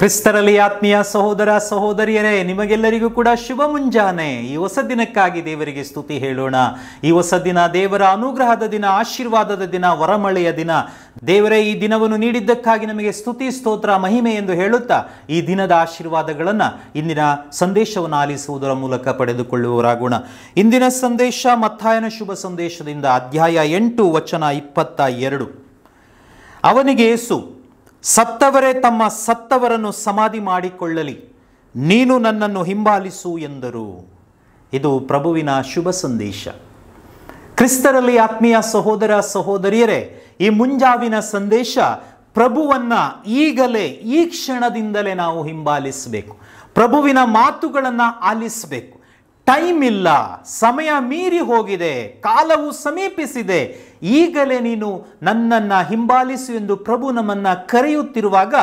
ಕ್ರಿಸ್ತರಲ್ಲಿ ಆತ್ಮೀಯ ಸಹೋದರ ಸಹೋದರಿಯರೇ ನಿಮಗೆಲ್ಲರಿಗೂ ಕೂಡ ಶುಭ ಮುಂಜಾನೆ ಈ ಹೊಸ ದಿನಕ್ಕಾಗಿ ದೇವರಿಗೆ ಸ್ತುತಿ ಹೇಳೋಣ ಈ ಹೊಸ ದಿನ ದೇವರ ಅನುಗ್ರಹದ ದಿನ ಆಶೀರ್ವಾದದ ದಿನ ವರಮಳೆಯ ದಿನ ದೇವರೇ ಈ ದಿನವನ್ನು ನೀಡಿದ್ದಕ್ಕಾಗಿ ನಮಗೆ ಸ್ತುತಿ ಸ್ತೋತ್ರ ಮಹಿಮೆ ಎಂದು ಹೇಳುತ್ತಾ ಈ ದಿನದ ಆಶೀರ್ವಾದಗಳನ್ನು ಇಂದಿನ ಸಂದೇಶವನ್ನು ಆಲಿಸುವುದರ ಮೂಲಕ ಪಡೆದುಕೊಳ್ಳುವವರಾಗೋಣ ಇಂದಿನ ಸಂದೇಶ ಮತ್ತಾಯನ ಶುಭ ಸಂದೇಶದಿಂದ ಅಧ್ಯಾಯ ಎಂಟು ವಚನ ಇಪ್ಪತ್ತ ಎರಡು ಅವನಿಗೆ ಯೇಸು ಸತ್ತವರೇ ತಮ್ಮ ಸತ್ತವರನ್ನು ಸಮಾಧಿ ಮಾಡಿಕೊಳ್ಳಲಿ ನೀನು ನನ್ನನ್ನು ಹಿಂಬಾಲಿಸು ಎಂದರು ಇದು ಪ್ರಭುವಿನ ಶುಭ ಸಂದೇಶ ಕ್ರಿಸ್ತರಲ್ಲಿ ಆತ್ಮೀಯ ಸಹೋದರ ಸಹೋದರಿಯರೇ ಈ ಮುಂಜಾವಿನ ಸಂದೇಶ ಪ್ರಭುವನ್ನು ಈಗಲೇ ಈ ಕ್ಷಣದಿಂದಲೇ ನಾವು ಹಿಂಬಾಲಿಸಬೇಕು ಪ್ರಭುವಿನ ಮಾತುಗಳನ್ನು ಆಲಿಸಬೇಕು ಟೈಮ್ ಇಲ್ಲ ಸಮಯ ಮೀರಿ ಹೋಗಿದೆ ಕಾಲವು ಸಮೀಪಿಸಿದೆ ಈಗಲೇ ನೀನು ನನ್ನನ್ನು ಹಿಂಬಾಲಿಸು ಎಂದು ಪ್ರಭು ನಮ್ಮನ್ನು ಕರೆಯುತ್ತಿರುವಾಗ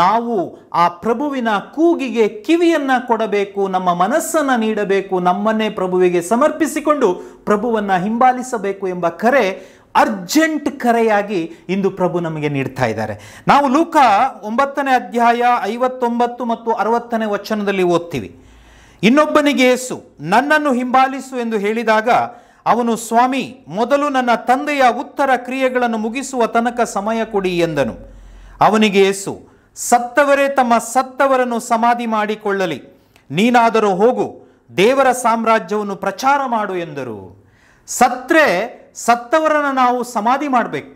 ನಾವು ಆ ಪ್ರಭುವಿನ ಕೂಗಿಗೆ ಕಿವಿಯನ್ನು ಕೊಡಬೇಕು ನಮ್ಮ ಮನಸ್ಸನ್ನು ನೀಡಬೇಕು ನಮ್ಮನ್ನೇ ಪ್ರಭುವಿಗೆ ಸಮರ್ಪಿಸಿಕೊಂಡು ಪ್ರಭುವನ್ನು ಹಿಂಬಾಲಿಸಬೇಕು ಎಂಬ ಕರೆ ಅರ್ಜೆಂಟ್ ಕರೆಯಾಗಿ ಇಂದು ಪ್ರಭು ನಮಗೆ ನೀಡ್ತಾ ಇದ್ದಾರೆ ನಾವು ಲೂಕ ಒಂಬತ್ತನೇ ಅಧ್ಯಾಯ ಐವತ್ತೊಂಬತ್ತು ಮತ್ತು ಅರವತ್ತನೇ ವಚನದಲ್ಲಿ ಓದ್ತೀವಿ ಇನ್ನೊಬ್ಬನಿಗೆ ಯೇಸು ನನ್ನನ್ನು ಹಿಂಬಾಲಿಸು ಎಂದು ಹೇಳಿದಾಗ ಅವನು ಸ್ವಾಮಿ ಮೊದಲು ನನ್ನ ತಂದೆಯ ಉತ್ತರ ಕ್ರಿಯೆಗಳನ್ನು ಮುಗಿಸುವ ತನಕ ಸಮಯ ಕೊಡಿ ಎಂದನು ಅವನಿಗೆ ಯೇಸು ಸತ್ತವರೇ ತಮ್ಮ ಸತ್ತವರನ್ನು ಸಮಾಧಿ ಮಾಡಿಕೊಳ್ಳಲಿ ನೀನಾದರೂ ಹೋಗು ದೇವರ ಸಾಮ್ರಾಜ್ಯವನ್ನು ಪ್ರಚಾರ ಮಾಡು ಎಂದರು ಸತ್ರೆ ಸತ್ತವರನ್ನು ನಾವು ಸಮಾಧಿ ಮಾಡಬೇಕು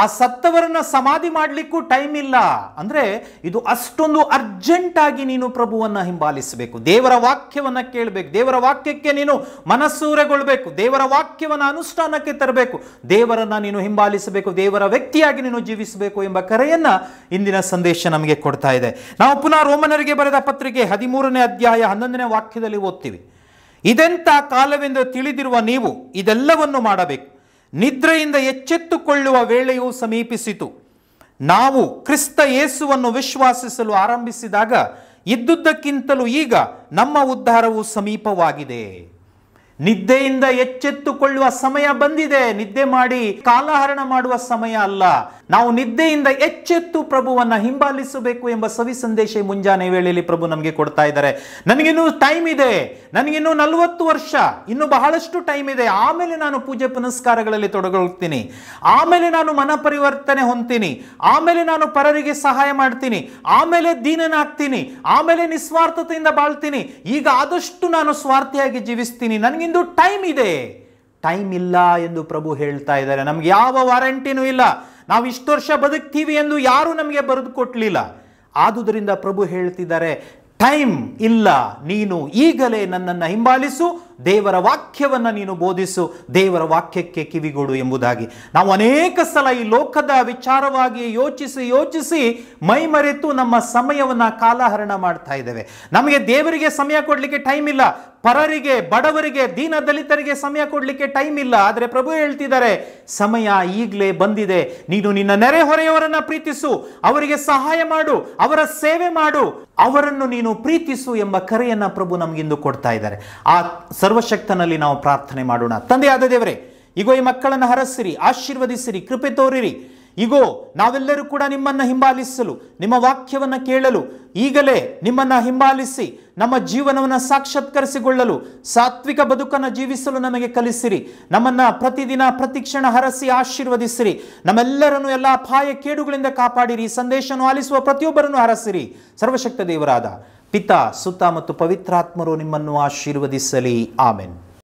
ಆ ಸತ್ತವರನ್ನ ಸಮಾಧಿ ಮಾಡಲಿಕ್ಕೂ ಟೈಮ್ ಇಲ್ಲ ಅಂದರೆ ಇದು ಅಷ್ಟೊಂದು ಅರ್ಜೆಂಟ್ ಆಗಿ ನೀನು ಪ್ರಭುವನ್ನು ಹಿಂಬಾಲಿಸಬೇಕು ದೇವರ ವಾಕ್ಯವನ್ನು ಕೇಳಬೇಕು ದೇವರ ವಾಕ್ಯಕ್ಕೆ ನೀನು ಮನಸ್ಸೂರೆಗೊಳ್ಬೇಕು ದೇವರ ವಾಕ್ಯವನ್ನು ಅನುಷ್ಠಾನಕ್ಕೆ ತರಬೇಕು ದೇವರನ್ನು ನೀನು ಹಿಂಬಾಲಿಸಬೇಕು ದೇವರ ವ್ಯಕ್ತಿಯಾಗಿ ನೀನು ಜೀವಿಸಬೇಕು ಎಂಬ ಕರೆಯನ್ನು ಇಂದಿನ ಸಂದೇಶ ನಮಗೆ ಕೊಡ್ತಾ ಇದೆ ನಾವು ಪುನಃ ರೋಮನರಿಗೆ ಬರೆದ ಪತ್ರಿಕೆ ಹದಿಮೂರನೇ ಅಧ್ಯಾಯ ಹನ್ನೊಂದನೇ ವಾಕ್ಯದಲ್ಲಿ ಓದ್ತೀವಿ ಇದೆಂಥ ಕಾಲವೆಂದು ತಿಳಿದಿರುವ ನೀವು ಇದೆಲ್ಲವನ್ನು ಮಾಡಬೇಕು ನಿದ್ರೆಯಿಂದ ಎಚ್ಚೆತ್ತುಕೊಳ್ಳುವ ವೇಳೆಯು ಸಮೀಪಿಸಿತು ನಾವು ಕ್ರಿಸ್ತ ಯೇಸುವನ್ನು ವಿಶ್ವಾಸಿಸಲು ಆರಂಭಿಸಿದಾಗ ಇದ್ದುದಕ್ಕಿಂತಲೂ ಈಗ ನಮ್ಮ ಉದ್ಧಾರವು ಸಮೀಪವಾಗಿದೆ ನಿದ್ದೆಯಿಂದ ಎಚ್ಚೆತ್ತುಕೊಳ್ಳುವ ಸಮಯ ಬಂದಿದೆ ನಿದ್ದೆ ಮಾಡಿ ಕಾಲಹರಣ ಮಾಡುವ ಸಮಯ ಅಲ್ಲ ನಾವು ನಿದ್ದೆಯಿಂದ ಎಚ್ಚೆತ್ತು ಪ್ರಭುವನ್ನ ಹಿಂಬಾಲಿಸಬೇಕು ಎಂಬ ಸವಿ ಸಂದೇಶ ಮುಂಜಾನೆ ವೇಳೆಯಲ್ಲಿ ಪ್ರಭು ನಮಗೆ ಕೊಡ್ತಾ ಇದ್ದಾರೆ ನನಗಿನ್ನೂ ಟೈಮ್ ಇದೆ ನನಗಿನ್ನೂ ನಲವತ್ತು ವರ್ಷ ಇನ್ನು ಬಹಳಷ್ಟು ಟೈಮ್ ಇದೆ ಆಮೇಲೆ ನಾನು ಪೂಜೆ ಪುನಸ್ಕಾರಗಳಲ್ಲಿ ತೊಡಗೊಳ್ತೀನಿ ಆಮೇಲೆ ನಾನು ಮನ ಪರಿವರ್ತನೆ ಹೊಂತೀನಿ ಆಮೇಲೆ ನಾನು ಪರರಿಗೆ ಸಹಾಯ ಮಾಡ್ತೀನಿ ಆಮೇಲೆ ದೀನನಾಗ್ತೀನಿ ಆಮೇಲೆ ನಿಸ್ವಾರ್ಥತೆಯಿಂದ ಬಾಳ್ತೀನಿ ಈಗ ಆದಷ್ಟು ನಾನು ಸ್ವಾರ್ಥಿಯಾಗಿ ಜೀವಿಸ್ತೀನಿ ನನಗೆ ನಮಗಿಂದು ಟೈಮ್ ಇದೆ ಟೈಮ್ ಇಲ್ಲ ಎಂದು ಪ್ರಭು ಹೇಳ್ತಾ ಇದ್ದಾರೆ ನಮ್ಗೆ ಯಾವ ವಾರಂಟಿನೂ ಇಲ್ಲ ನಾವು ಇಷ್ಟು ವರ್ಷ ಬದುಕ್ತೀವಿ ಎಂದು ಯಾರು ನಮಗೆ ಬರೆದು ಕೊಟ್ಲಿಲ್ಲ ಆದುದರಿಂದ ಪ್ರಭು ಹೇಳ್ತಿದ್ದಾರೆ ಟೈಮ್ ಇಲ್ಲ ನೀನು ಈಗಲೇ ನನ್ನನ್ನು ಹಿಂಬಾಲಿಸು ದೇವರ ವಾಕ್ಯವನ್ನು ನೀನು ಬೋಧಿಸು ದೇವರ ವಾಕ್ಯಕ್ಕೆ ಕಿವಿಗೊಡು ಎಂಬುದಾಗಿ ನಾವು ಅನೇಕ ಸಲ ಈ ಲೋಕದ ವಿಚಾರವಾಗಿ ಯೋಚಿಸಿ ಯೋಚಿಸಿ ಮೈಮರೆತು ನಮ್ಮ ಸಮಯವನ್ನು ಕಾಲಹರಣ ಮಾಡ್ತಾ ಇದ್ದೇವೆ ನಮಗೆ ದೇವರಿಗೆ ಸಮಯ ಕೊಡಲಿಕ್ಕೆ ಟೈಮ್ ಇಲ್ಲ ಪರರಿಗೆ ಬಡವರಿಗೆ ದೀನ ದಲಿತರಿಗೆ ಸಮಯ ಕೊಡಲಿಕ್ಕೆ ಟೈಮ್ ಇಲ್ಲ ಆದರೆ ಪ್ರಭು ಹೇಳ್ತಿದ್ದಾರೆ ಸಮಯ ಈಗಲೇ ಬಂದಿದೆ ನೀನು ನಿನ್ನ ನೆರೆಹೊರೆಯವರನ್ನು ಪ್ರೀತಿಸು ಅವರಿಗೆ ಸಹಾಯ ಮಾಡು ಅವರ ಸೇವೆ ಮಾಡು ಅವರನ್ನು ನೀನು ಪ್ರೀತಿಸು ಎಂಬ ಕರೆಯನ್ನು ಪ್ರಭು ನಮಗಿಂದು ಕೊಡ್ತಾ ಇದ್ದಾರೆ ಆ ಸರ್ವಶಕ್ತನಲ್ಲಿ ನಾವು ಪ್ರಾರ್ಥನೆ ಮಾಡೋಣ ತಂದೆಯಾದ ದೇವರೇ ಈಗೋ ಈ ಮಕ್ಕಳನ್ನು ಹರಸಿರಿ ಆಶೀರ್ವದಿಸಿರಿ ಕೃಪೆ ತೋರಿರಿ ಈಗೋ ನಾವೆಲ್ಲರೂ ಕೂಡ ನಿಮ್ಮನ್ನು ಹಿಂಬಾಲಿಸಲು ನಿಮ್ಮ ವಾಕ್ಯವನ್ನು ಕೇಳಲು ಈಗಲೇ ನಿಮ್ಮನ್ನು ಹಿಂಬಾಲಿಸಿ ನಮ್ಮ ಜೀವನವನ್ನು ಸಾಕ್ಷಾತ್ಕರಿಸಿಕೊಳ್ಳಲು ಸಾತ್ವಿಕ ಬದುಕನ್ನು ಜೀವಿಸಲು ನಮಗೆ ಕಲಿಸಿರಿ ನಮ್ಮನ್ನು ಪ್ರತಿದಿನ ಪ್ರತಿಕ್ಷಣ ಹರಸಿ ಆಶೀರ್ವದಿಸಿರಿ ನಮ್ಮೆಲ್ಲರನ್ನು ಎಲ್ಲ ಅಪಾಯ ಕೇಡುಗಳಿಂದ ಕಾಪಾಡಿರಿ ಸಂದೇಶವನ್ನು ಆಲಿಸುವ ಪ್ರತಿಯೊಬ್ಬರನ್ನು ಹರಸಿರಿ ಸರ್ವಶಕ್ತ ದೇವರಾದ ಪಿತಾ ಸುತ್ತ ಮತ್ತು ಪವಿತ್ರಾತ್ಮರು ನಿಮ್ಮನ್ನು ಆಶೀರ್ವದಿಸಲಿ ಆಮೆನ್